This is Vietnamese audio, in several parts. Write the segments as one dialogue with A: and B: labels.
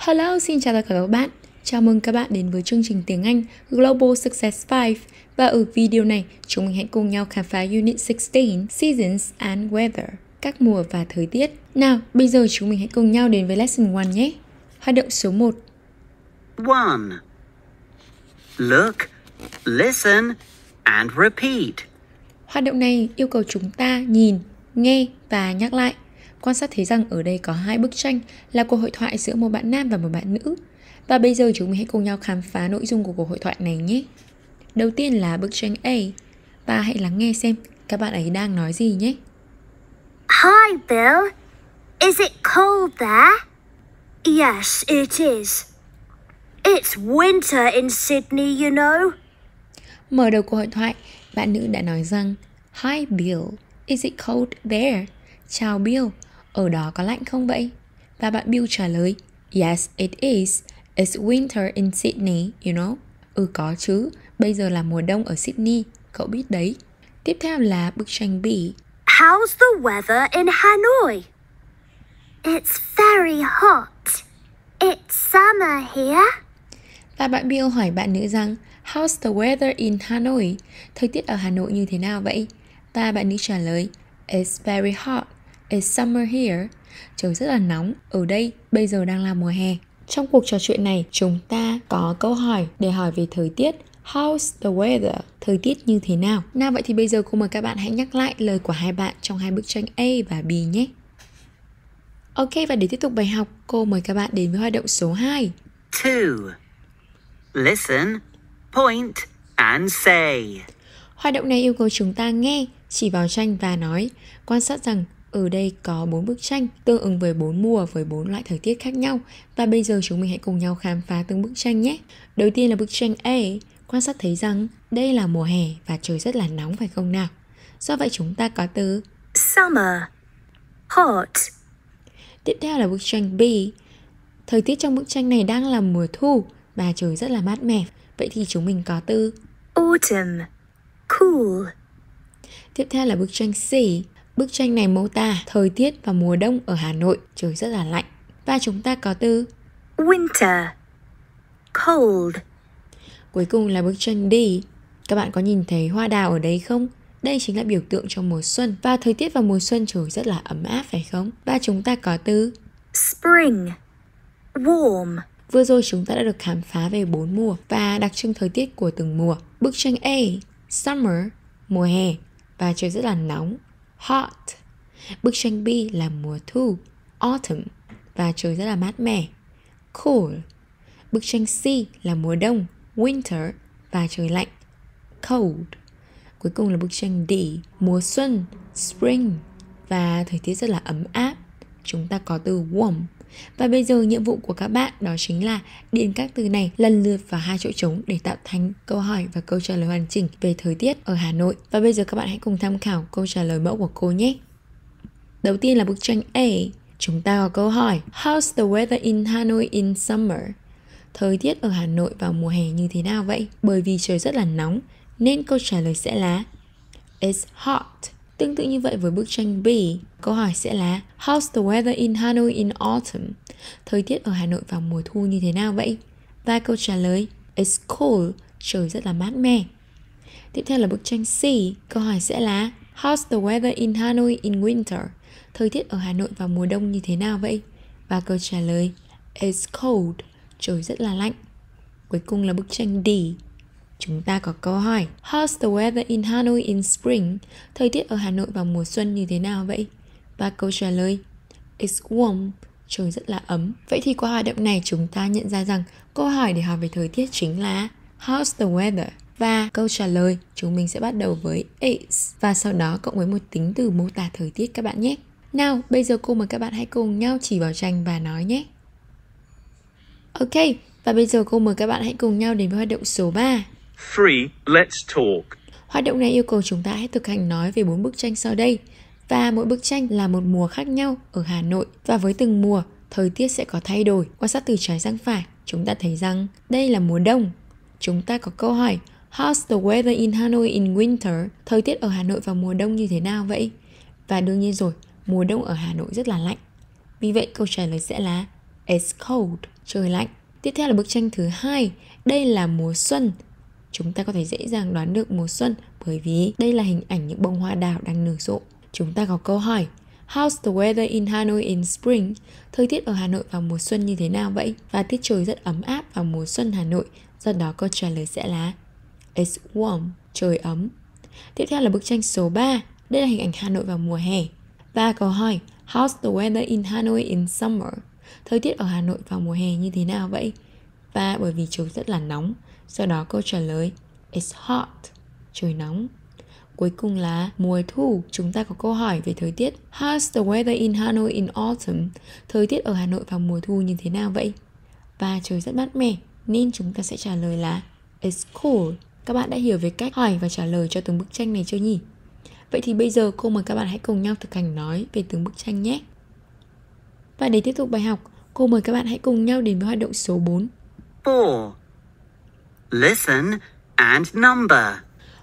A: Hello, xin chào tất cả các bạn. Chào mừng các bạn đến với chương trình tiếng Anh Global Success 5 và ở video này chúng mình hãy cùng nhau khám phá Unit 16 Seasons and Weather các mùa và thời tiết. Nào, bây giờ chúng mình hãy cùng nhau đến với lesson 1 nhé. Hoạt động số 1
B: 1. Look, listen and repeat.
A: Hoạt động này yêu cầu chúng ta nhìn, nghe và nhắc lại quan sát thấy rằng ở đây có hai bức tranh là cuộc hội thoại giữa một bạn nam và một bạn nữ. Và bây giờ chúng mình hãy cùng nhau khám phá nội dung của cuộc hội thoại này nhé. Đầu tiên là bức tranh A và hãy lắng nghe xem các bạn ấy đang nói gì nhé. Hi Bill, is it cold there? Yes, it is. It's winter in Sydney, you know. Mở đầu cuộc hội thoại, bạn nữ đã nói rằng Hi Bill, is it cold there? Chào Bill, ở đó có lạnh không vậy? Và bạn Bill trả lời Yes, it is. It's winter in Sydney, you know. Ừ có chứ, bây giờ là mùa đông ở Sydney, cậu biết đấy. Tiếp theo là bức tranh bỉ. How's the weather in Hanoi? It's very hot. It's summer here. Và bạn Bill hỏi bạn nữ rằng How's the weather in Hanoi? Thời tiết ở Hà Nội như thế nào vậy? Và bạn nữ trả lời It's very hot. It's summer here. Trời rất là nóng, ở đây bây giờ đang là mùa hè. Trong cuộc trò chuyện này, chúng ta có câu hỏi để hỏi về thời tiết How's the weather? Thời tiết như thế nào? Nào vậy thì bây giờ cô mời các bạn hãy nhắc lại lời của hai bạn trong hai bức tranh A và B nhé. Ok và để tiếp tục bài học, cô mời các bạn đến với hoạt động số 2.
B: 2. Listen, point and say.
A: Hoạt động này yêu cầu chúng ta nghe, chỉ vào tranh và nói, quan sát rằng ở đây có 4 bức tranh tương ứng với 4 mùa với 4 loại thời tiết khác nhau và bây giờ chúng mình hãy cùng nhau khám phá từng bức tranh nhé. Đầu tiên là bức tranh A, quan sát thấy rằng đây là mùa hè và trời rất là nóng phải không nào? Do vậy chúng ta có từ summer, hot. Tiếp theo là bức tranh B. Thời tiết trong bức tranh này đang là mùa thu và trời rất là mát mẻ. Vậy thì chúng mình có từ autumn, cool. Tiếp theo là bức tranh C. Bức tranh này mô tả thời tiết vào mùa đông ở Hà Nội, trời rất là lạnh. Và chúng ta có từ winter, cold. Cuối cùng là bức tranh D. Các bạn có nhìn thấy hoa đào ở đây không? Đây chính là biểu tượng cho mùa xuân và thời tiết vào mùa xuân trời rất là ấm áp phải không? Và chúng ta có từ spring, warm. Vừa rồi chúng ta đã được khám phá về bốn mùa và đặc trưng thời tiết của từng mùa. Bức tranh A, summer, mùa hè và trời rất là nóng hot. Bức tranh B là mùa thu, autumn và trời rất là mát mẻ, cool. Bức tranh C là mùa đông, winter và trời lạnh, cold. Cuối cùng là bức tranh D, mùa xuân, spring và thời tiết rất là ấm áp. Chúng ta có từ warm và bây giờ nhiệm vụ của các bạn đó chính là điền các từ này lần lượt vào hai chỗ trống để tạo thành câu hỏi và câu trả lời hoàn chỉnh về thời tiết ở Hà Nội. Và bây giờ các bạn hãy cùng tham khảo câu trả lời mẫu của cô nhé. Đầu tiên là bức tranh A. Chúng ta có câu hỏi How's the weather in Hanoi in summer? Thời tiết ở Hà Nội vào mùa hè như thế nào vậy? Bởi vì trời rất là nóng nên câu trả lời sẽ là It's hot Tương tự như vậy với bức tranh B, câu hỏi sẽ là How's the weather in Hanoi in autumn? Thời tiết ở Hà Nội vào mùa thu như thế nào vậy? Và câu trả lời It's cold, trời rất là mát mẻ. Tiếp theo là bức tranh C, câu hỏi sẽ là How's the weather in Hanoi in winter? Thời tiết ở Hà Nội vào mùa đông như thế nào vậy? Và câu trả lời It's cold, trời rất là lạnh. Cuối cùng là bức tranh D, Chúng ta có câu hỏi How's the weather in Hanoi in spring? Thời tiết ở Hà Nội vào mùa xuân như thế nào vậy? Và câu trả lời It's warm, trời rất là ấm. Vậy thì qua hoạt động này chúng ta nhận ra rằng câu hỏi để hỏi về thời tiết chính là How's the weather? Và câu trả lời chúng mình sẽ bắt đầu với it's và sau đó cộng với một tính từ mô tả thời tiết các bạn nhé. Nào, bây giờ cô mời các bạn hãy cùng nhau chỉ vào tranh và nói nhé. Ok, và bây giờ cô mời các bạn hãy cùng nhau đến với hoạt động số 3.
B: 3. Let's talk.
A: Hoạt động này yêu cầu chúng ta hãy thực hành nói về bốn bức tranh sau đây và mỗi bức tranh là một mùa khác nhau ở Hà Nội và với từng mùa thời tiết sẽ có thay đổi. Quan sát từ trái sang phải, chúng ta thấy rằng đây là mùa đông. Chúng ta có câu hỏi How's the weather in Hanoi in winter? Thời tiết ở Hà Nội vào mùa đông như thế nào vậy? Và đương nhiên rồi, mùa đông ở Hà Nội rất là lạnh. Vì vậy câu trả lời sẽ là It's cold, trời lạnh. Tiếp theo là bức tranh thứ hai. Đây là mùa xuân, Chúng ta có thể dễ dàng đoán được mùa xuân bởi vì đây là hình ảnh những bông hoa đào đang nở rộ. Chúng ta có câu hỏi How's the weather in Hanoi in spring? Thời tiết ở Hà Nội vào mùa xuân như thế nào vậy? Và tiết trời rất ấm áp vào mùa xuân Hà Nội. Do đó câu trả lời sẽ là It's warm, trời ấm. Tiếp theo là bức tranh số 3. Đây là hình ảnh Hà Nội vào mùa hè. Và câu hỏi How's the weather in Hanoi in summer? Thời tiết ở Hà Nội vào mùa hè như thế nào vậy? Và bởi vì trời rất là nóng, sau đó câu trả lời It's hot Trời nóng Cuối cùng là mùa thu, chúng ta có câu hỏi về thời tiết. How's the weather in Hanoi in autumn? Thời tiết ở Hà Nội vào mùa thu như thế nào vậy? Và trời rất mát mẻ, nên chúng ta sẽ trả lời là It's cool. Các bạn đã hiểu về cách hỏi và trả lời cho từng bức tranh này chưa nhỉ? Vậy thì bây giờ cô mời các bạn hãy cùng nhau thực hành nói về từng bức tranh nhé. Và để tiếp tục bài học, cô mời các bạn hãy cùng nhau đến với hoạt động số 4.
B: 4 listen and number.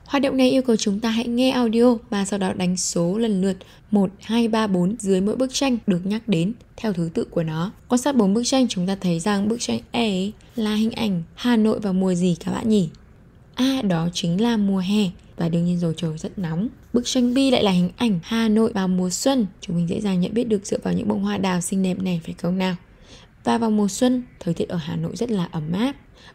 A: Hoạt động này yêu cầu chúng ta hãy nghe audio và sau đó đánh số lần lượt 1, 2, 3, 4 dưới mỗi bức tranh được nhắc đến theo thứ tự của nó. Quan sát bốn bức tranh chúng ta thấy rằng bức tranh A là hình ảnh Hà Nội vào mùa gì các bạn nhỉ? A đó chính là mùa hè và đương nhiên rồi trời rất nóng. Bức tranh B lại là hình ảnh Hà Nội vào mùa xuân. Chúng mình dễ dàng nhận biết được dựa vào những bông hoa đào xinh đẹp này phải không nào? Và vào mùa xuân, thời tiết ở Hà Nội rất là ấm áp.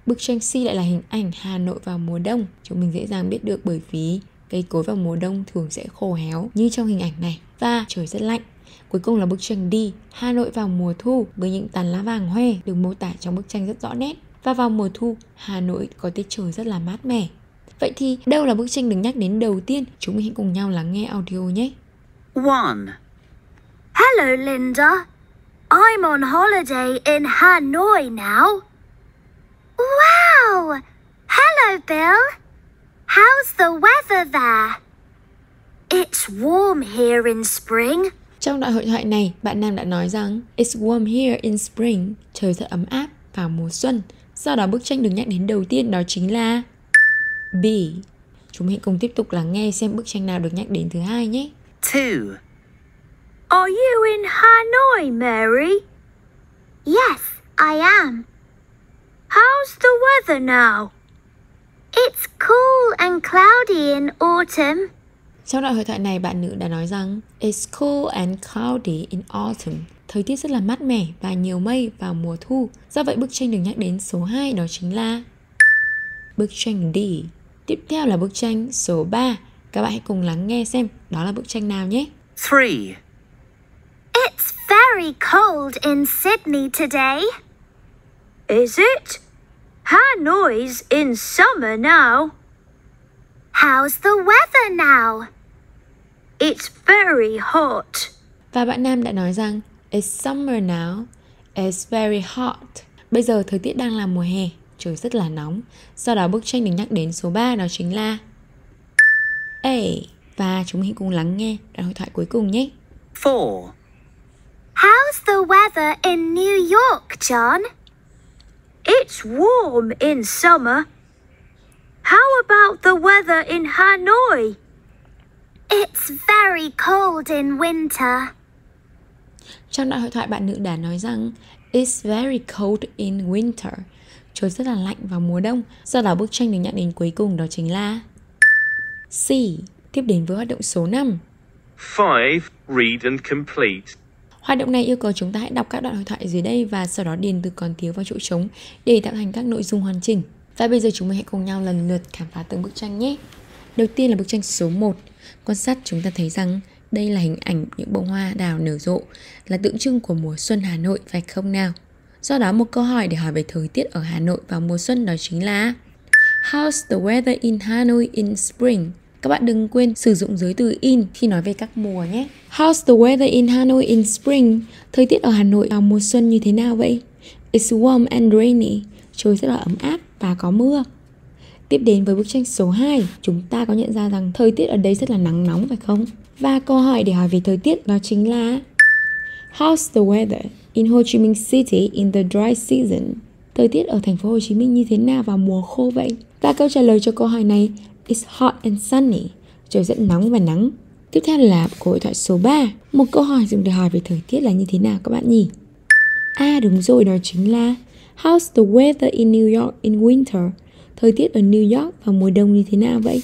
A: Bức tranh C lại là hình ảnh Hà Nội vào mùa đông. Chúng mình dễ dàng biết được bởi vì cây cối vào mùa đông thường sẽ khô héo như trong hình ảnh này và trời rất lạnh. Cuối cùng là bức tranh D, Hà Nội vào mùa thu với những tàn lá vàng hoe được mô tả trong bức tranh rất rõ nét. Và vào mùa thu, Hà Nội có tiết trời rất là mát mẻ. Vậy thì đâu là bức tranh được nhắc đến đầu tiên? Chúng mình hãy cùng nhau lắng nghe audio nhé. One, Hello Linda. I'm on holiday in Hanoi
C: now. Wow! Hello, Bill.
A: How's the weather there? It's warm here in spring. Trong đoạn hội thoại này, bạn Nam đã nói rằng It's warm here in spring, trời thật ấm áp vào mùa xuân. Sau đó bức tranh được nhắc đến đầu tiên đó chính là B. Chúng hãy cùng tiếp tục lắng nghe xem bức tranh nào được nhắc đến thứ hai nhé. 2. Are you in Hanoi, Mary? Yes, I am.
C: How's the weather now? It's cool and
A: cloudy in autumn. Trong đoạn hội thoại này, bạn nữ đã nói rằng It's cool and cloudy in autumn. Thời tiết rất là mát mẻ và nhiều mây vào mùa thu. Do vậy, bức tranh được nhắc đến số 2 đó chính là bức tranh D. Tiếp theo là bức tranh số 3. Các bạn hãy cùng lắng nghe xem đó là bức tranh nào nhé. 3. It's very cold in Sydney today.
C: Is it? Hanoi's in summer now.
A: How's the weather now? It's very hot. Và bạn Nam đã nói rằng It's summer now. It's very hot. Bây giờ thời tiết đang là mùa hè, trời rất là nóng. Do đó bức tranh được nhắc đến số 3 đó chính là A. Và chúng mình cùng lắng nghe đoạn hội thoại cuối cùng nhé.
C: 4. How's the weather in New York, John? It's warm in summer. How about the
A: weather in Hanoi? It's very cold in winter. Trong đoạn hội thoại bạn nữ đã nói rằng It's very cold in winter. Trời rất là lạnh vào mùa đông. Do đó bức tranh được nhận đến cuối cùng đó chính là C. Tiếp đến với hoạt động số 5.
B: 5. Read and complete
A: Hoạt động này yêu cầu chúng ta hãy đọc các đoạn hội thoại dưới đây và sau đó điền từ còn thiếu vào chỗ trống để tạo thành các nội dung hoàn chỉnh. Và bây giờ chúng mình hãy cùng nhau lần lượt khám phá từng bức tranh nhé. Đầu tiên là bức tranh số 1. Quan sát chúng ta thấy rằng đây là hình ảnh những bông hoa đào nở rộ, là tượng trưng của mùa xuân Hà Nội phải không nào? Do đó một câu hỏi để hỏi về thời tiết ở Hà Nội vào mùa xuân đó chính là How's the weather in Hanoi in spring? Các bạn đừng quên sử dụng giới từ in khi nói về các mùa nhé. How's the weather in Hanoi in spring? Thời tiết ở Hà Nội vào mùa xuân như thế nào vậy? It's warm and rainy. Trời rất là ấm áp và có mưa. Tiếp đến với bức tranh số 2, chúng ta có nhận ra rằng thời tiết ở đây rất là nắng nóng phải không? Và câu hỏi để hỏi về thời tiết đó chính là How's the weather in Ho Chi Minh City in the dry season? Thời tiết ở thành phố Hồ Chí Minh như thế nào vào mùa khô vậy? Và câu trả lời cho câu hỏi này It's hot and sunny. Trời rất nóng và nắng. Tiếp theo là cuộc hội thoại số 3. Một câu hỏi dùng để hỏi về thời tiết là như thế nào các bạn nhỉ? À đúng rồi, đó chính là How's the weather in New York in winter? Thời tiết ở New York vào mùa đông như thế nào vậy?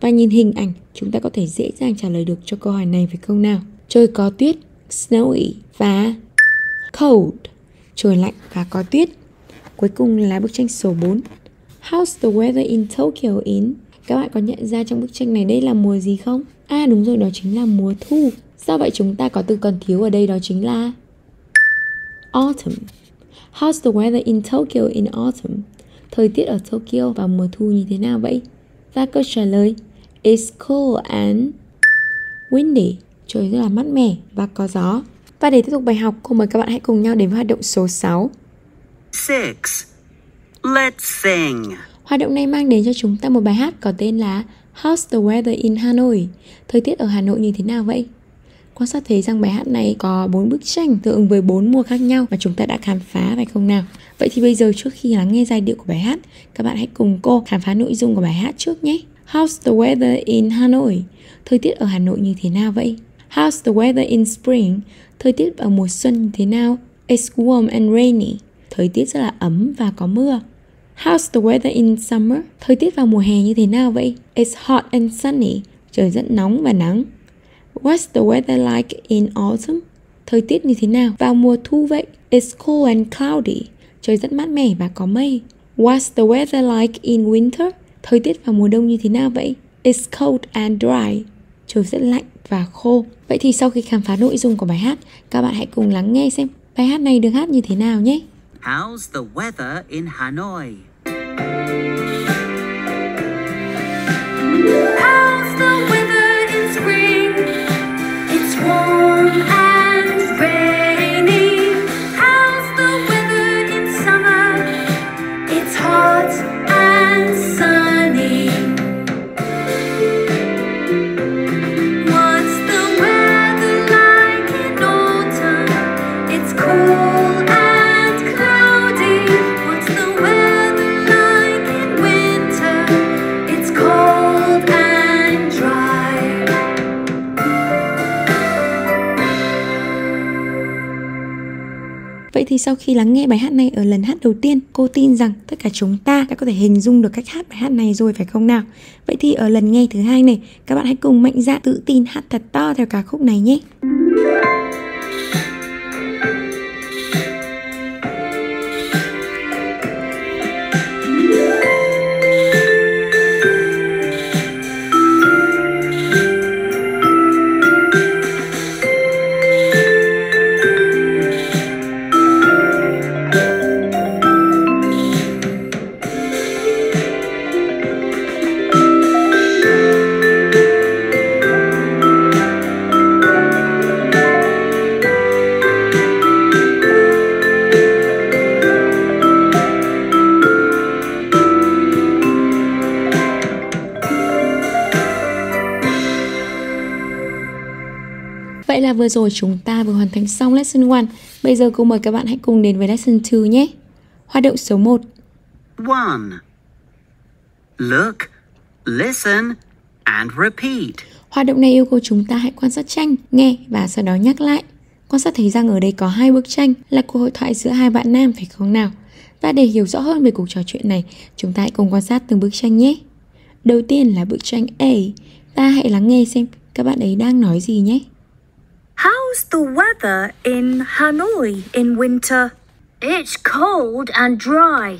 A: Và nhìn hình ảnh, chúng ta có thể dễ dàng trả lời được cho câu hỏi này phải không nào? Trời có tuyết, snowy và cold. Trời lạnh và có tuyết. Cuối cùng là bức tranh số 4. How's the weather in Tokyo in các bạn có nhận ra trong bức tranh này đây là mùa gì không? À đúng rồi, đó chính là mùa thu. sao vậy chúng ta có từ còn thiếu ở đây đó chính là autumn. How's the weather in Tokyo in autumn? Thời tiết ở Tokyo vào mùa thu như thế nào vậy? Và câu trả lời It's cool and windy. Trời rất là mát mẻ và có gió. Và để tiếp tục bài học, cô mời các bạn hãy cùng nhau đến với hoạt động số 6.
B: 6. Let's sing.
A: Hoạt động này mang đến cho chúng ta một bài hát có tên là How's the weather in Hanoi? Thời tiết ở Hà Nội như thế nào vậy? Quan sát thấy rằng bài hát này có bốn bức tranh tương ứng với bốn mùa khác nhau mà chúng ta đã khám phá phải không nào? Vậy thì bây giờ trước khi lắng nghe giai điệu của bài hát, các bạn hãy cùng cô khám phá nội dung của bài hát trước nhé. How's the weather in Hanoi? Thời tiết ở Hà Nội như thế nào vậy? How's the weather in spring? Thời tiết ở mùa xuân như thế nào? It's warm and rainy. Thời tiết rất là ấm và có mưa. How's the weather in summer? Thời tiết vào mùa hè như thế nào vậy? It's hot and sunny. Trời rất nóng và nắng. What's the weather like in autumn? Thời tiết như thế nào? Vào mùa thu vậy. It's cool and cloudy. Trời rất mát mẻ và có mây. What's the weather like in winter? Thời tiết vào mùa đông như thế nào vậy? It's cold and dry. Trời rất lạnh và khô. Vậy thì sau khi khám phá nội dung của bài hát, các bạn hãy cùng lắng nghe xem bài hát này được hát như thế nào nhé.
B: How's the weather in Hanoi?
A: thì sau khi lắng nghe bài hát này ở lần hát đầu tiên, cô tin rằng tất cả chúng ta đã có thể hình dung được cách hát bài hát này rồi phải không nào? Vậy thì ở lần nghe thứ hai này, các bạn hãy cùng mạnh dạn tự tin hát thật to theo ca khúc này nhé. rồi chúng ta vừa hoàn thành xong lesson 1. Bây giờ cô mời các bạn hãy cùng đến với lesson 2 nhé. Hoạt động số 1.
B: 1. Look, listen and repeat.
A: Hoạt động này yêu cầu chúng ta hãy quan sát tranh, nghe và sau đó nhắc lại. Quan sát thấy rằng ở đây có hai bức tranh là cuộc hội thoại giữa hai bạn nam phải không nào? Và để hiểu rõ hơn về cuộc trò chuyện này, chúng ta hãy cùng quan sát từng bức tranh nhé. Đầu tiên là bức tranh A. Ta hãy lắng nghe xem các bạn ấy đang nói gì nhé. How's
C: the weather in Hanoi in winter? It's cold and
A: dry.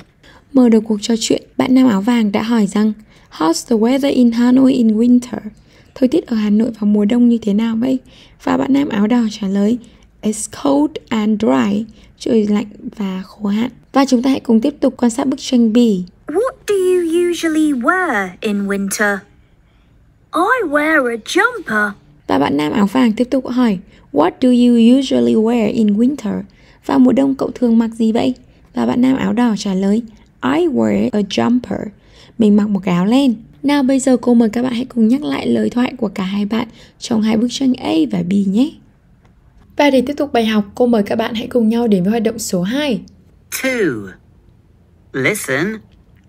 A: Mở đầu cuộc trò chuyện, bạn nam áo vàng đã hỏi rằng How's the weather in Hanoi in winter? Thời tiết ở Hà Nội vào mùa đông như thế nào vậy? Và bạn nam áo đỏ trả lời It's cold and dry. Trời lạnh và khô hạn. Và chúng ta hãy cùng tiếp tục quan sát bức tranh B.
C: What do you usually wear in winter? I wear a jumper
A: và bạn nam áo vàng tiếp tục hỏi What do you usually wear in winter? Vào mùa đông cậu thường mặc gì vậy? Và bạn nam áo đỏ trả lời I wear a jumper. Mình mặc một cái áo len. Nào bây giờ cô mời các bạn hãy cùng nhắc lại lời thoại của cả hai bạn trong hai bức tranh A và B nhé. Và để tiếp tục bài học, cô mời các bạn hãy cùng nhau đến với hoạt động số 2. 2. Listen,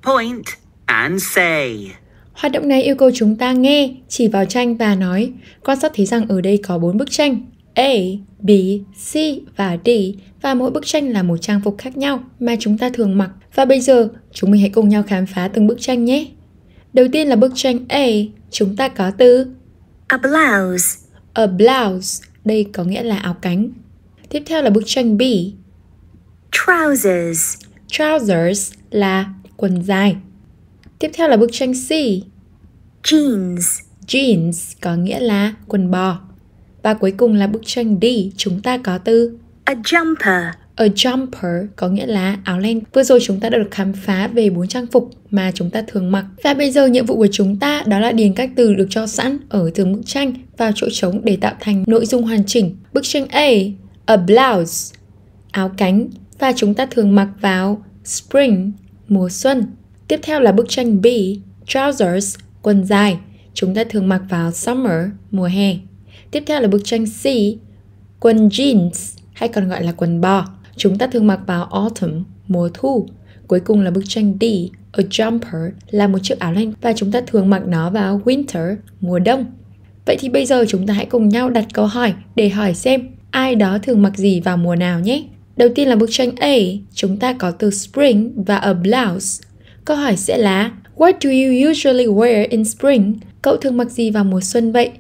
A: point
B: and say.
A: Hoạt động này yêu cầu chúng ta nghe, chỉ vào tranh và nói Quan sát thấy rằng ở đây có 4 bức tranh A, B, C và D và mỗi bức tranh là một trang phục khác nhau mà chúng ta thường mặc. Và bây giờ, chúng mình hãy cùng nhau khám phá từng bức tranh nhé. Đầu tiên là bức tranh A, chúng ta có từ A blouse. A blouse, đây có nghĩa là áo cánh. Tiếp theo là bức tranh B. Trousers. Trousers là quần dài. Tiếp theo là bức tranh C. Jeans. Jeans có nghĩa là quần bò. Và cuối cùng là bức tranh D, chúng ta có từ a jumper. A jumper có nghĩa là áo len. Vừa rồi chúng ta đã được khám phá về bốn trang phục mà chúng ta thường mặc. Và bây giờ nhiệm vụ của chúng ta đó là điền các từ được cho sẵn ở từ bức tranh vào chỗ trống để tạo thành nội dung hoàn chỉnh. Bức tranh A, a blouse, áo cánh và chúng ta thường mặc vào spring, mùa xuân. Tiếp theo là bức tranh B, trousers, quần dài, chúng ta thường mặc vào summer, mùa hè. Tiếp theo là bức tranh C, quần jeans hay còn gọi là quần bò, chúng ta thường mặc vào autumn, mùa thu. Cuối cùng là bức tranh D, a jumper là một chiếc áo len và chúng ta thường mặc nó vào winter, mùa đông. Vậy thì bây giờ chúng ta hãy cùng nhau đặt câu hỏi để hỏi xem ai đó thường mặc gì vào mùa nào nhé. Đầu tiên là bức tranh A, chúng ta có từ spring và a blouse Câu hỏi sẽ là What do you usually wear in spring? Cậu thường mặc gì vào mùa xuân vậy?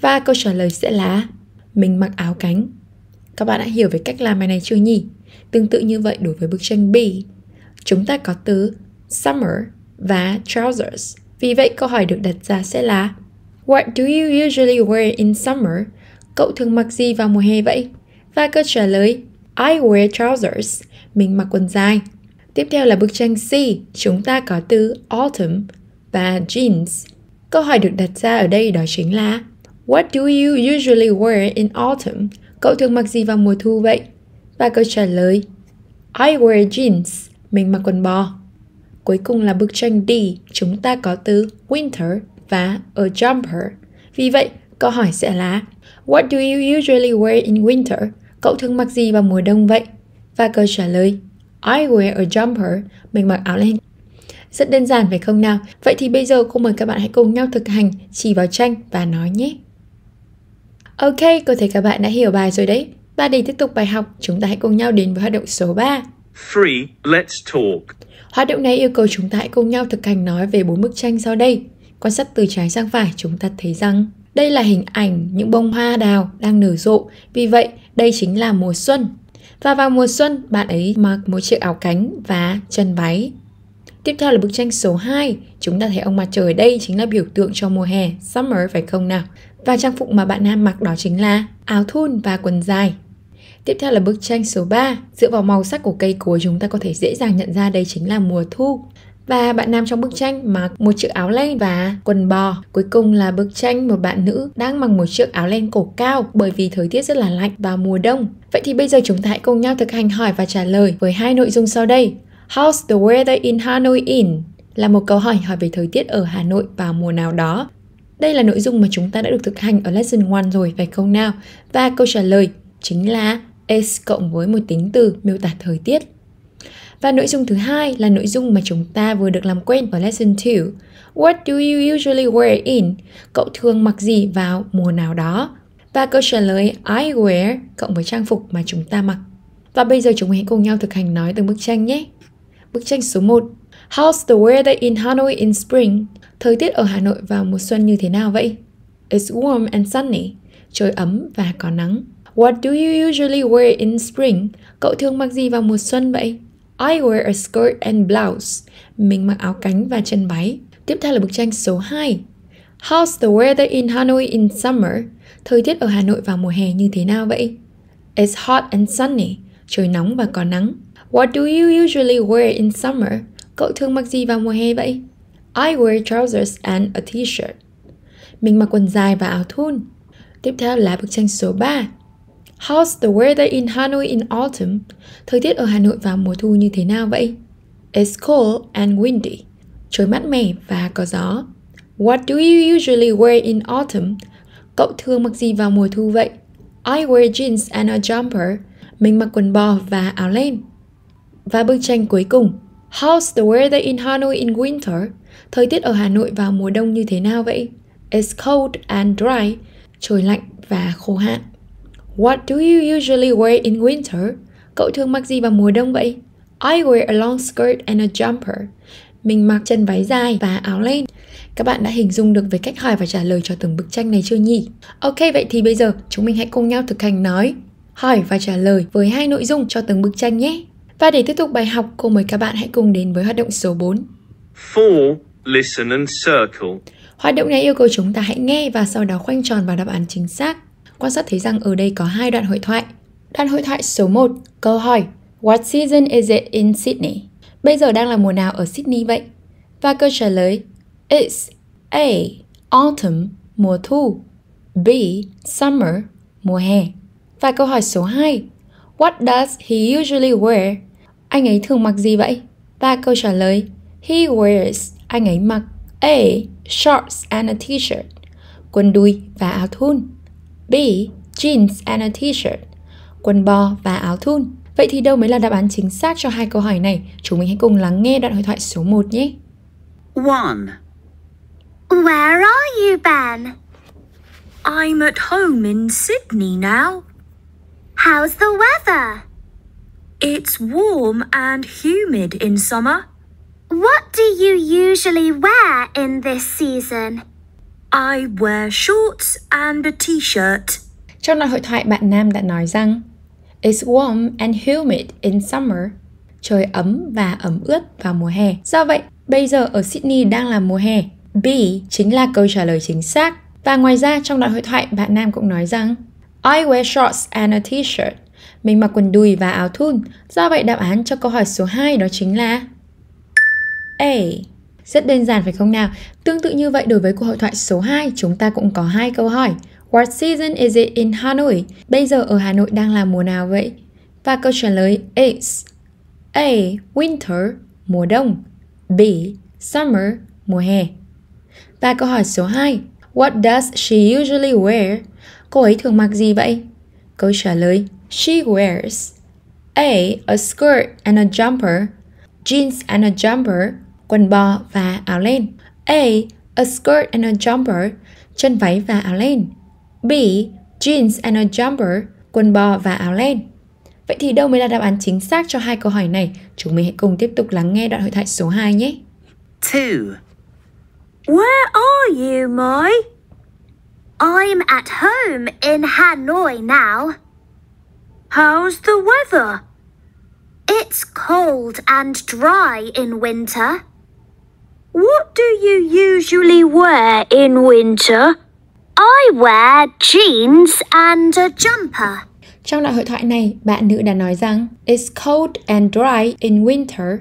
A: Và câu trả lời sẽ là Mình mặc áo cánh. Các bạn đã hiểu về cách làm bài này chưa nhỉ? Tương tự như vậy đối với bức tranh B. Chúng ta có từ summer và trousers. Vì vậy câu hỏi được đặt ra sẽ là What do you usually wear in summer? Cậu thường mặc gì vào mùa hè vậy? Và câu trả lời I wear trousers. Mình mặc quần dài. Tiếp theo là bức tranh C, chúng ta có từ autumn và jeans. Câu hỏi được đặt ra ở đây đó chính là What do you usually wear in autumn? Cậu thường mặc gì vào mùa thu vậy? Và câu trả lời I wear jeans, mình mặc quần bò. Cuối cùng là bức tranh D, chúng ta có từ winter và a jumper. Vì vậy, câu hỏi sẽ là What do you usually wear in winter? Cậu thường mặc gì vào mùa đông vậy? Và câu trả lời I wear a jumper, mình mặc áo len. Rất đơn giản phải không nào? Vậy thì bây giờ cô mời các bạn hãy cùng nhau thực hành chỉ vào tranh và nói nhé. Ok, có thể các bạn đã hiểu bài rồi đấy. Và để tiếp tục bài học, chúng ta hãy cùng nhau đến với hoạt động số 3.
B: Free, let's
A: talk. Hoạt động này yêu cầu chúng ta hãy cùng nhau thực hành nói về bốn bức tranh sau đây. Quan sát từ trái sang phải, chúng ta thấy rằng đây là hình ảnh những bông hoa đào đang nở rộ, vì vậy đây chính là mùa xuân. Và vào mùa xuân, bạn ấy mặc một chiếc áo cánh và chân váy. Tiếp theo là bức tranh số 2. Chúng ta thấy ông mặt trời đây chính là biểu tượng cho mùa hè, summer phải không nào? Và trang phục mà bạn nam mặc đó chính là áo thun và quần dài. Tiếp theo là bức tranh số 3. Dựa vào màu sắc của cây cối chúng ta có thể dễ dàng nhận ra đây chính là mùa thu và bạn nam trong bức tranh mặc một chiếc áo len và quần bò. Cuối cùng là bức tranh một bạn nữ đang mặc một chiếc áo len cổ cao bởi vì thời tiết rất là lạnh vào mùa đông. Vậy thì bây giờ chúng ta hãy cùng nhau thực hành hỏi và trả lời với hai nội dung sau đây. How's the weather in Hanoi in? là một câu hỏi hỏi về thời tiết ở Hà Nội vào mùa nào đó. Đây là nội dung mà chúng ta đã được thực hành ở lesson 1 rồi phải không nào? Và câu trả lời chính là is cộng với một tính từ miêu tả thời tiết và nội dung thứ hai là nội dung mà chúng ta vừa được làm quen ở lesson 2. What do you usually wear in? Cậu thường mặc gì vào mùa nào đó? Và câu trả lời I wear cộng với trang phục mà chúng ta mặc. Và bây giờ chúng mình hãy cùng nhau thực hành nói từng bức tranh nhé. Bức tranh số 1. How's the weather in Hanoi in spring? Thời tiết ở Hà Nội vào mùa xuân như thế nào vậy? It's warm and sunny. Trời ấm và có nắng. What do you usually wear in spring? Cậu thường mặc gì vào mùa xuân vậy? I wear a skirt and blouse. Mình mặc áo cánh và chân váy. Tiếp theo là bức tranh số 2. How's the weather in Hanoi in summer? Thời tiết ở Hà Nội vào mùa hè như thế nào vậy? It's hot and sunny. Trời nóng và có nắng. What do you usually wear in summer? Cậu thường mặc gì vào mùa hè vậy? I wear trousers and a t-shirt. Mình mặc quần dài và áo thun. Tiếp theo là bức tranh số 3. How's the weather in Hanoi in autumn? Thời tiết ở Hà Nội vào mùa thu như thế nào vậy? It's cold and windy. Trời mát mẻ và có gió. What do you usually wear in autumn? Cậu thường mặc gì vào mùa thu vậy? I wear jeans and a jumper. Mình mặc quần bò và áo len. Và bức tranh cuối cùng. How's the weather in Hanoi in winter? Thời tiết ở Hà Nội vào mùa đông như thế nào vậy? It's cold and dry. Trời lạnh và khô hạn. What do you usually wear in winter? Cậu thường mặc gì vào mùa đông vậy? I wear a long skirt and a jumper. Mình mặc chân váy dài và áo len. Các bạn đã hình dung được về cách hỏi và trả lời cho từng bức tranh này chưa nhỉ? Ok, vậy thì bây giờ chúng mình hãy cùng nhau thực hành nói, hỏi và trả lời với hai nội dung cho từng bức tranh nhé. Và để tiếp tục bài học, cô mời các bạn hãy cùng đến với hoạt động số 4.
B: 4. Listen and circle.
A: Hoạt động này yêu cầu chúng ta hãy nghe và sau đó khoanh tròn vào đáp án chính xác quan sát thấy rằng ở đây có hai đoạn hội thoại. Đoạn hội thoại số 1, câu hỏi What season is it in Sydney? Bây giờ đang là mùa nào ở Sydney vậy? Và câu trả lời It's A. Autumn, mùa thu B. Summer, mùa hè Và câu hỏi số 2 What does he usually wear? Anh ấy thường mặc gì vậy? Và câu trả lời He wears, anh ấy mặc A. Shorts and a t-shirt Quần đùi và áo thun B. Jeans and a t-shirt Quần bò và áo thun Vậy thì đâu mới là đáp án chính xác cho hai câu hỏi này? Chúng mình hãy cùng lắng nghe đoạn hội thoại số 1 nhé. 1. Where
C: are you, Ben? I'm at home in Sydney now. How's the weather? It's warm and humid in summer. What do you usually wear in this season?
A: I wear shorts and a t-shirt. Trong đoạn hội thoại, bạn Nam đã nói rằng It's warm and humid in summer. Trời ấm và ẩm ướt vào mùa hè. Do vậy, bây giờ ở Sydney đang là mùa hè. B chính là câu trả lời chính xác. Và ngoài ra, trong đoạn hội thoại, bạn Nam cũng nói rằng I wear shorts and a t-shirt. Mình mặc quần đùi và áo thun. Do vậy, đáp án cho câu hỏi số 2 đó chính là A. Rất đơn giản phải không nào? Tương tự như vậy đối với cuộc hội thoại số 2, chúng ta cũng có hai câu hỏi. What season is it in Hanoi? Bây giờ ở Hà Nội đang là mùa nào vậy? Và câu trả lời is A. Winter, mùa đông B. Summer, mùa hè Và câu hỏi số 2 What does she usually wear? Cô ấy thường mặc gì vậy? Câu trả lời She wears A. A skirt and a jumper Jeans and a jumper quần bò và áo len. A. A skirt and a jumper, chân váy và áo len. B. Jeans and a jumper, quần bò và áo len. Vậy thì đâu mới là đáp án chính xác cho hai câu hỏi này? Chúng mình hãy cùng tiếp tục lắng nghe đoạn hội thoại số 2 nhé. 2. Where are you,
C: Moi? I'm at home in Hanoi now. How's the weather? It's cold and dry in winter. What do you usually wear in
A: winter? I wear jeans and a jumper. Trong đoạn hội thoại này, bạn nữ đã nói rằng It's cold and dry in winter.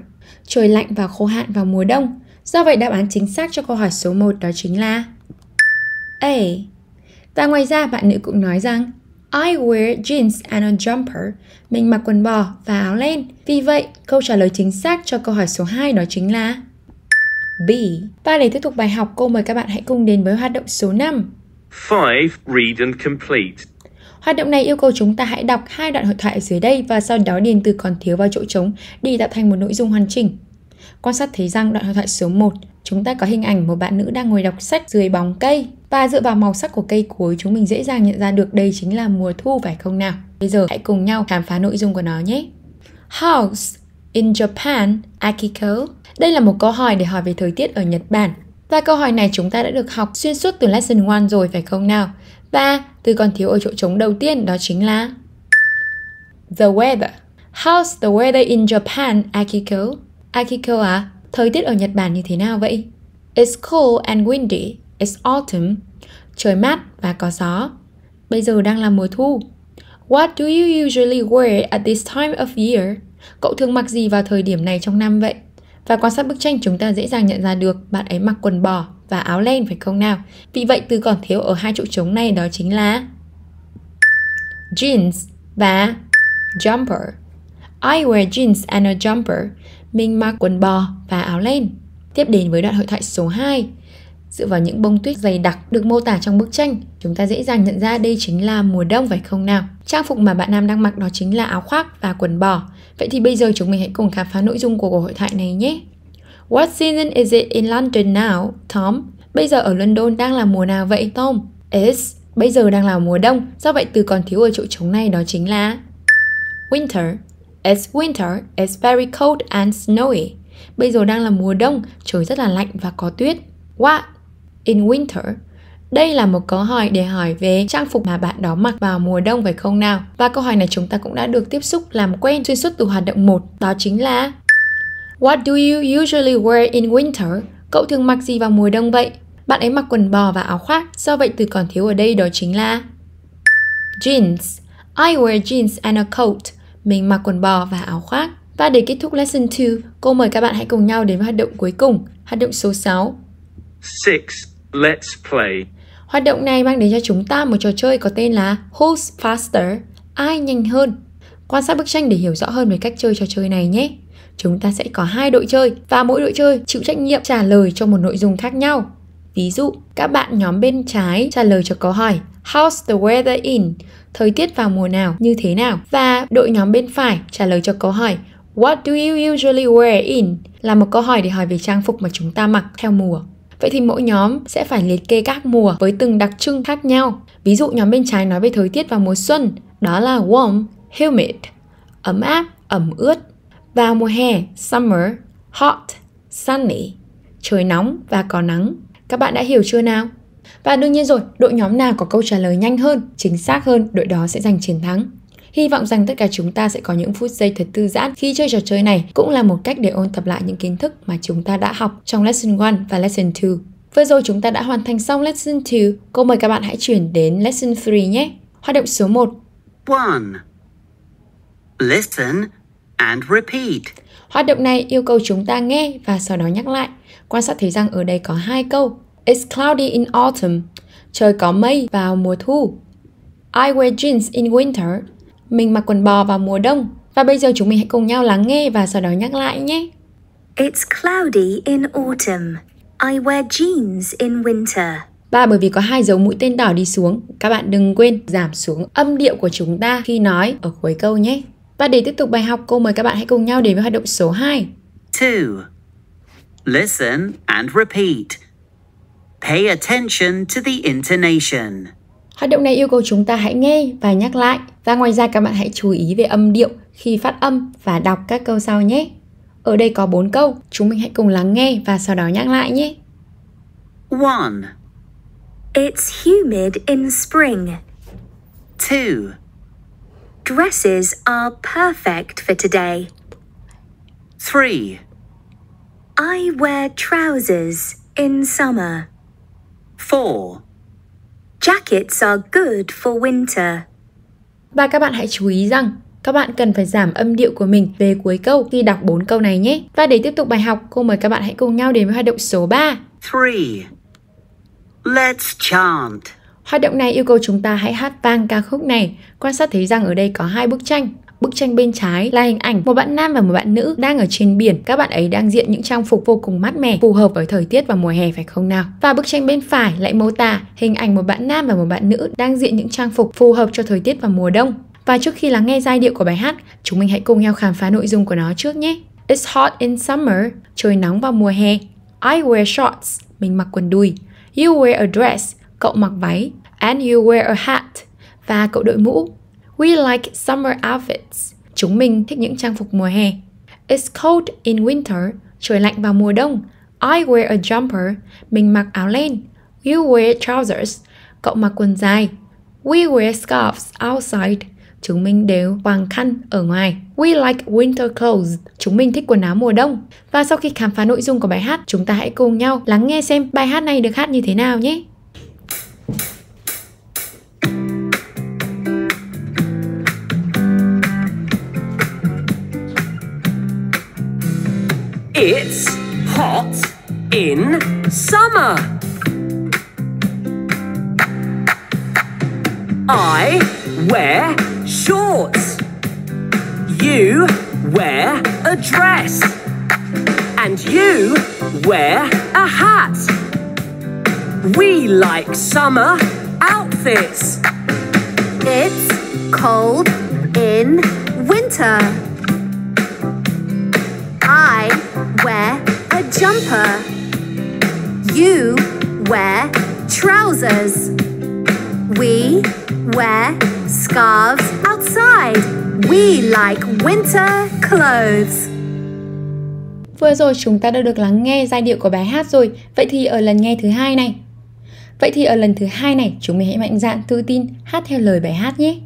A: Trời lạnh và khô hạn vào mùa đông. Do vậy đáp án chính xác cho câu hỏi số 1 đó chính là A. Và ngoài ra bạn nữ cũng nói rằng I wear jeans and a jumper. Mình mặc quần bò và áo len. Vì vậy, câu trả lời chính xác cho câu hỏi số 2 đó chính là B. Và để tiếp tục bài học, cô mời các bạn hãy cùng đến với hoạt động số 5.
B: 5. Read and complete.
A: Hoạt động này yêu cầu chúng ta hãy đọc hai đoạn hội thoại ở dưới đây và sau đó điền từ còn thiếu vào chỗ trống để tạo thành một nội dung hoàn chỉnh. Quan sát thấy rằng đoạn hội thoại số 1, chúng ta có hình ảnh một bạn nữ đang ngồi đọc sách dưới bóng cây và dựa vào màu sắc của cây cối chúng mình dễ dàng nhận ra được đây chính là mùa thu phải không nào? Bây giờ hãy cùng nhau khám phá nội dung của nó nhé. House In Japan, Akiko? Đây là một câu hỏi để hỏi về thời tiết ở Nhật Bản. Và câu hỏi này chúng ta đã được học xuyên suốt từ lesson 1 rồi phải không nào? Và từ còn thiếu ở chỗ trống đầu tiên đó chính là The weather. How's the weather in Japan, Akiko? Akiko à, thời tiết ở Nhật Bản như thế nào vậy? It's cool and windy. It's autumn. Trời mát và có gió. Bây giờ đang là mùa thu. What do you usually wear at this time of year? Cậu thường mặc gì vào thời điểm này trong năm vậy? Và quan sát bức tranh chúng ta dễ dàng nhận ra được bạn ấy mặc quần bò và áo len phải không nào? Vì vậy từ còn thiếu ở hai chỗ trống này đó chính là jeans và jumper. I wear jeans and a jumper. Mình mặc quần bò và áo len. Tiếp đến với đoạn hội thoại số 2 dựa vào những bông tuyết dày đặc được mô tả trong bức tranh, chúng ta dễ dàng nhận ra đây chính là mùa đông phải không nào? Trang phục mà bạn nam đang mặc đó chính là áo khoác và quần bò. Vậy thì bây giờ chúng mình hãy cùng khám phá nội dung của cuộc hội thoại này nhé. What season is it in London now, Tom? Bây giờ ở London đang là mùa nào vậy Tom? It's bây giờ đang là mùa đông, do vậy từ còn thiếu ở chỗ trống này đó chính là winter. It's winter, it's very cold and snowy. Bây giờ đang là mùa đông, trời rất là lạnh và có tuyết. What in winter? Đây là một câu hỏi để hỏi về trang phục mà bạn đó mặc vào mùa đông phải không nào? Và câu hỏi này chúng ta cũng đã được tiếp xúc làm quen xuyên suốt từ hoạt động 1, đó chính là What do you usually wear in winter? Cậu thường mặc gì vào mùa đông vậy? Bạn ấy mặc quần bò và áo khoác, do vậy từ còn thiếu ở đây đó chính là Jeans. I wear jeans and a coat. Mình mặc quần bò và áo khoác. Và để kết thúc lesson 2, cô mời các bạn hãy cùng nhau đến với hoạt động cuối cùng, hoạt động số 6.
C: 6. Let's
B: play.
A: Hoạt động này mang đến cho chúng ta một trò chơi có tên là Who's Faster? Ai nhanh hơn? Quan sát bức tranh để hiểu rõ hơn về cách chơi trò chơi này nhé. Chúng ta sẽ có hai đội chơi và mỗi đội chơi chịu trách nhiệm trả lời cho một nội dung khác nhau. Ví dụ, các bạn nhóm bên trái trả lời cho câu hỏi How's the weather in? Thời tiết vào mùa nào như thế nào? Và đội nhóm bên phải trả lời cho câu hỏi What do you usually wear in? Là một câu hỏi để hỏi về trang phục mà chúng ta mặc theo mùa. Vậy thì mỗi nhóm sẽ phải liệt kê các mùa với từng đặc trưng khác nhau. Ví dụ nhóm bên trái nói về thời tiết vào mùa xuân, đó là warm, humid, ấm áp, ẩm ướt. Vào mùa hè, summer, hot, sunny, trời nóng và có nắng. Các bạn đã hiểu chưa nào? Và đương nhiên rồi, đội nhóm nào có câu trả lời nhanh hơn, chính xác hơn, đội đó sẽ giành chiến thắng. Hy vọng rằng tất cả chúng ta sẽ có những phút giây thật thư giãn khi chơi trò chơi này, cũng là một cách để ôn tập lại những kiến thức mà chúng ta đã học trong Lesson 1 và Lesson 2. Vừa rồi chúng ta đã hoàn thành xong Lesson 2, cô mời các bạn hãy chuyển đến Lesson 3 nhé. Hoạt động số 1 1.
B: Listen and repeat.
A: Hoạt động này yêu cầu chúng ta nghe và sau đó nhắc lại. Quan sát thấy rằng ở đây có hai câu. It's cloudy in autumn. Trời có mây vào mùa thu. I wear jeans in winter. Mình mặc quần bò vào mùa đông. Và bây giờ chúng mình hãy cùng nhau lắng nghe và sau đó nhắc lại nhé. It's cloudy in autumn. I wear jeans in winter. Và bởi vì có hai dấu mũi tên đỏ đi xuống, các bạn đừng quên giảm xuống âm điệu của chúng ta khi nói ở cuối câu nhé. Và để tiếp tục bài học, cô mời các bạn hãy cùng nhau đến với hoạt động số 2. 2.
B: Listen and repeat. Pay attention to the intonation.
A: Hoạt động này yêu cầu chúng ta hãy nghe và nhắc lại và ngoài ra các bạn hãy chú ý về âm điệu khi phát âm và đọc các câu sau nhé. Ở đây có 4 câu, chúng mình hãy cùng lắng nghe và sau đó nhắc lại nhé. 1. It's humid in spring. 2.
C: Dresses are perfect for today. 3. I wear trousers in summer. 4.
A: Jackets are good for winter. Và các bạn hãy chú ý rằng các bạn cần phải giảm âm điệu của mình về cuối câu khi đọc bốn câu này nhé. Và để tiếp tục bài học, cô mời các bạn hãy cùng nhau đến với hoạt động số 3. 3. Let's chant. Hoạt động này yêu cầu chúng ta hãy hát vang ca khúc này. Quan sát thấy rằng ở đây có hai bức tranh. Bức tranh bên trái là hình ảnh một bạn nam và một bạn nữ đang ở trên biển. Các bạn ấy đang diện những trang phục vô cùng mát mẻ, phù hợp với thời tiết và mùa hè phải không nào? Và bức tranh bên phải lại mô tả hình ảnh một bạn nam và một bạn nữ đang diện những trang phục phù hợp cho thời tiết và mùa đông. Và trước khi lắng nghe giai điệu của bài hát, chúng mình hãy cùng nhau khám phá nội dung của nó trước nhé. It's hot in summer, trời nóng vào mùa hè. I wear shorts, mình mặc quần đùi. You wear a dress, cậu mặc váy. And you wear a hat, và cậu đội mũ. We like summer outfits. Chúng mình thích những trang phục mùa hè. It's cold in winter. Trời lạnh vào mùa đông. I wear a jumper. Mình mặc áo len. You wear trousers. Cậu mặc quần dài. We wear scarves outside. Chúng mình đều quàng khăn ở ngoài. We like winter clothes. Chúng mình thích quần áo mùa đông. Và sau khi khám phá nội dung của bài hát, chúng ta hãy cùng nhau lắng nghe xem bài hát này được hát như thế nào nhé.
C: It's hot in summer. I wear shorts. You wear a dress. And you wear a hat. We like summer outfits. It's cold in winter. I wear a jumper. You wear trousers. We wear scarves outside.
A: We like winter clothes. Vừa rồi chúng ta đã được lắng nghe giai điệu của bài hát rồi, vậy thì ở lần nghe thứ hai này. Vậy thì ở lần thứ hai này, chúng mình hãy mạnh dạn tự tin hát theo lời bài hát nhé.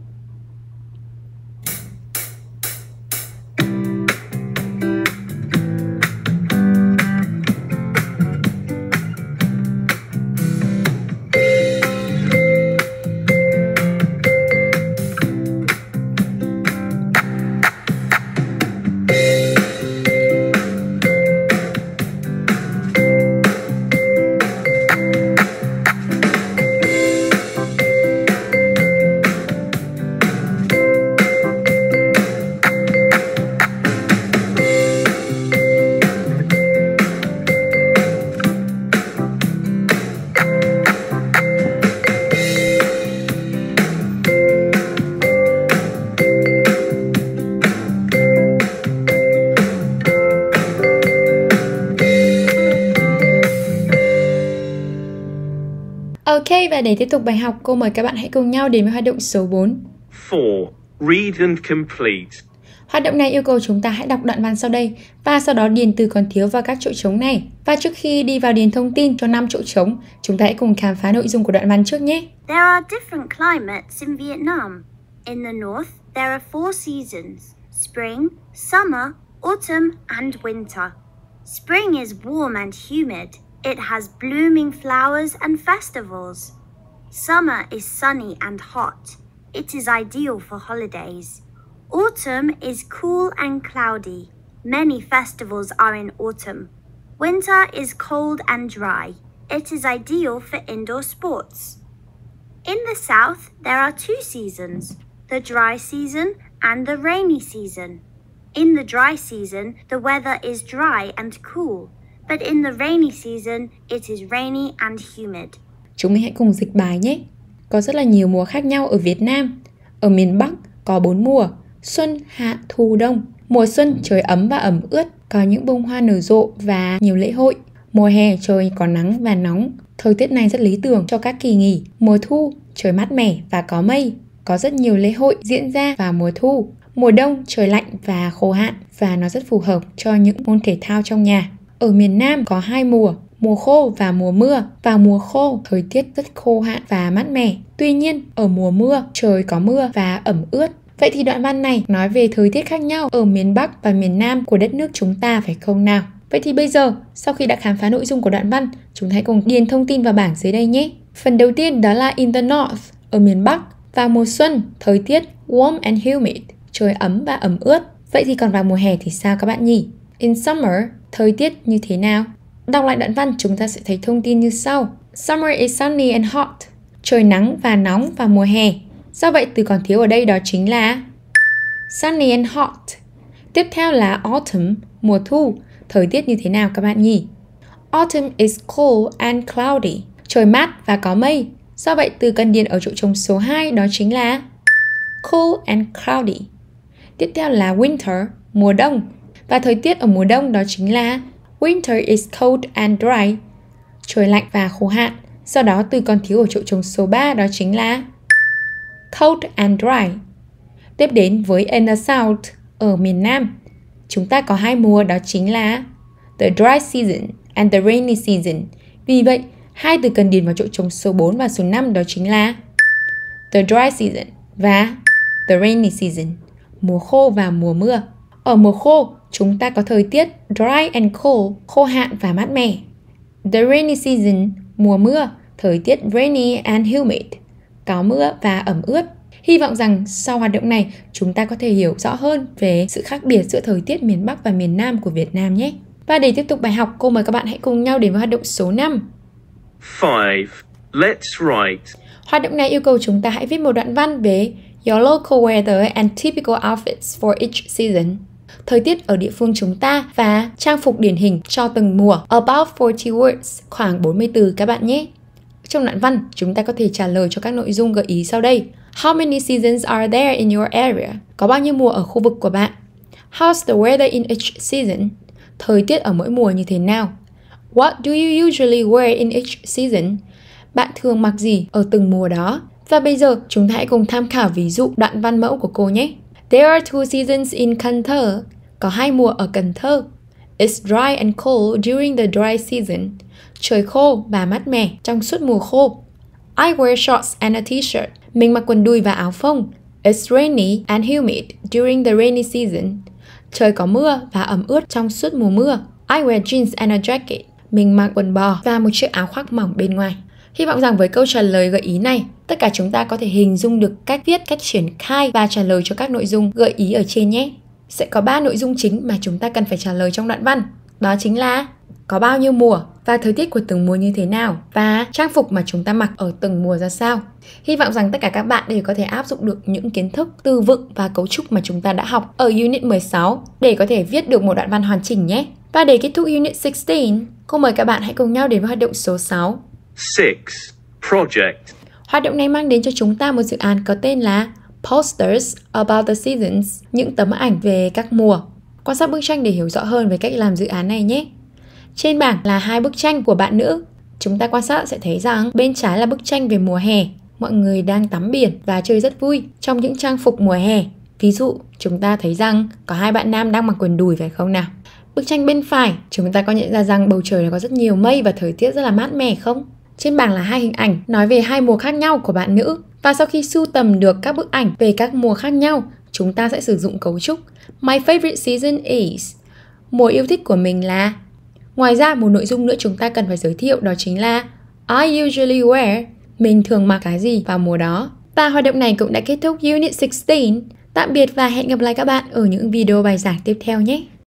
A: Ok, và để tiếp tục bài học, cô mời các bạn hãy cùng nhau đến với hoạt động số 4.
B: 4. Read and complete.
A: Hoạt động này yêu cầu chúng ta hãy đọc đoạn văn sau đây và sau đó điền từ còn thiếu vào các chỗ trống này. Và trước khi đi vào điền thông tin cho 5 chỗ trống, chúng ta hãy cùng khám phá nội dung của đoạn văn trước nhé.
C: There are different climates in Vietnam. In the north, there are four seasons: spring, summer, autumn and winter. Spring is warm and humid. It has blooming flowers and festivals. Summer is sunny and hot. It is ideal for holidays. Autumn is cool and cloudy. Many festivals are in autumn. Winter is cold and dry. It is ideal for indoor sports. In the south, there are two seasons, the dry season and the rainy season. In the dry season, the weather is dry and cool. but in the rainy season it is rainy and humid.
A: Chúng mình hãy cùng dịch bài nhé. Có rất là nhiều mùa khác nhau ở Việt Nam. Ở miền Bắc có bốn mùa, xuân, hạ, thu, đông. Mùa xuân trời ấm và ẩm ướt, có những bông hoa nở rộ và nhiều lễ hội. Mùa hè trời có nắng và nóng. Thời tiết này rất lý tưởng cho các kỳ nghỉ. Mùa thu trời mát mẻ và có mây. Có rất nhiều lễ hội diễn ra vào mùa thu. Mùa đông trời lạnh và khô hạn và nó rất phù hợp cho những môn thể thao trong nhà. Ở miền Nam có hai mùa, mùa khô và mùa mưa. Vào mùa khô, thời tiết rất khô hạn và mát mẻ. Tuy nhiên, ở mùa mưa, trời có mưa và ẩm ướt. Vậy thì đoạn văn này nói về thời tiết khác nhau ở miền Bắc và miền Nam của đất nước chúng ta phải không nào? Vậy thì bây giờ, sau khi đã khám phá nội dung của đoạn văn, chúng ta hãy cùng điền thông tin vào bảng dưới đây nhé. Phần đầu tiên đó là in the north, ở miền Bắc. Vào mùa xuân, thời tiết warm and humid, trời ấm và ẩm ướt. Vậy thì còn vào mùa hè thì sao các bạn nhỉ? In summer, thời tiết như thế nào? Đọc lại đoạn văn chúng ta sẽ thấy thông tin như sau. Summer is sunny and hot. Trời nắng và nóng vào mùa hè. Do vậy từ còn thiếu ở đây đó chính là sunny and hot. Tiếp theo là autumn, mùa thu. Thời tiết như thế nào các bạn nhỉ? Autumn is cool and cloudy. Trời mát và có mây. Do vậy từ cần điền ở chỗ trống số 2 đó chính là cool and cloudy. Tiếp theo là winter, mùa đông. Và thời tiết ở mùa đông đó chính là Winter is cold and dry. Trời lạnh và khô hạn. Sau đó từ còn thiếu ở chỗ trống số 3 đó chính là cold and dry. Tiếp đến với in the south ở miền Nam. Chúng ta có hai mùa đó chính là the dry season and the rainy season. Vì vậy, hai từ cần điền vào chỗ trống số 4 và số 5 đó chính là the dry season và the rainy season, mùa khô và mùa mưa. Ở mùa khô, chúng ta có thời tiết dry and cold, khô hạn và mát mẻ. The rainy season, mùa mưa, thời tiết rainy and humid, có mưa và ẩm ướt. Hy vọng rằng sau hoạt động này, chúng ta có thể hiểu rõ hơn về sự khác biệt giữa thời tiết miền Bắc và miền Nam của Việt Nam nhé. Và để tiếp tục bài học, cô mời các bạn hãy cùng nhau đến với hoạt động số 5.
B: 5. Let's write.
A: Hoạt động này yêu cầu chúng ta hãy viết một đoạn văn về your local weather and typical outfits for each season thời tiết ở địa phương chúng ta và trang phục điển hình cho từng mùa about 40 words khoảng 40 từ các bạn nhé. Trong đoạn văn, chúng ta có thể trả lời cho các nội dung gợi ý sau đây. How many seasons are there in your area? Có bao nhiêu mùa ở khu vực của bạn? How's the weather in each season? Thời tiết ở mỗi mùa như thế nào? What do you usually wear in each season? Bạn thường mặc gì ở từng mùa đó? Và bây giờ chúng ta hãy cùng tham khảo ví dụ đoạn văn mẫu của cô nhé. There are two seasons in Kanthar. Có hai mùa ở Cần Thơ. It's dry and cold during the dry season. Trời khô và mát mẻ trong suốt mùa khô. I wear shorts and a t-shirt. Mình mặc quần đùi và áo phông. It's rainy and humid during the rainy season. Trời có mưa và ẩm ướt trong suốt mùa mưa. I wear jeans and a jacket. Mình mặc quần bò và một chiếc áo khoác mỏng bên ngoài. Hy vọng rằng với câu trả lời gợi ý này, Tất cả chúng ta có thể hình dung được cách viết, cách triển khai và trả lời cho các nội dung gợi ý ở trên nhé. Sẽ có 3 nội dung chính mà chúng ta cần phải trả lời trong đoạn văn. Đó chính là có bao nhiêu mùa và thời tiết của từng mùa như thế nào và trang phục mà chúng ta mặc ở từng mùa ra sao. Hy vọng rằng tất cả các bạn đều có thể áp dụng được những kiến thức từ vựng và cấu trúc mà chúng ta đã học ở Unit 16 để có thể viết được một đoạn văn hoàn chỉnh nhé. Và để kết thúc Unit 16, cô mời các bạn hãy cùng nhau đến với hoạt động số 6.
B: 6. Project
A: Hoạt động này mang đến cho chúng ta một dự án có tên là Posters About the Seasons, những tấm ảnh về các mùa. Quan sát bức tranh để hiểu rõ hơn về cách làm dự án này nhé. Trên bảng là hai bức tranh của bạn nữ. Chúng ta quan sát sẽ thấy rằng bên trái là bức tranh về mùa hè. Mọi người đang tắm biển và chơi rất vui trong những trang phục mùa hè. Ví dụ, chúng ta thấy rằng có hai bạn nam đang mặc quần đùi phải không nào? Bức tranh bên phải, chúng ta có nhận ra rằng bầu trời có rất nhiều mây và thời tiết rất là mát mẻ không? Trên bảng là hai hình ảnh nói về hai mùa khác nhau của bạn nữ. Và sau khi sưu tầm được các bức ảnh về các mùa khác nhau, chúng ta sẽ sử dụng cấu trúc My favorite season is Mùa yêu thích của mình là Ngoài ra một nội dung nữa chúng ta cần phải giới thiệu đó chính là I usually wear Mình thường mặc cái gì vào mùa đó Và hoạt động này cũng đã kết thúc Unit 16 Tạm biệt và hẹn gặp lại các bạn ở những video bài giảng tiếp theo nhé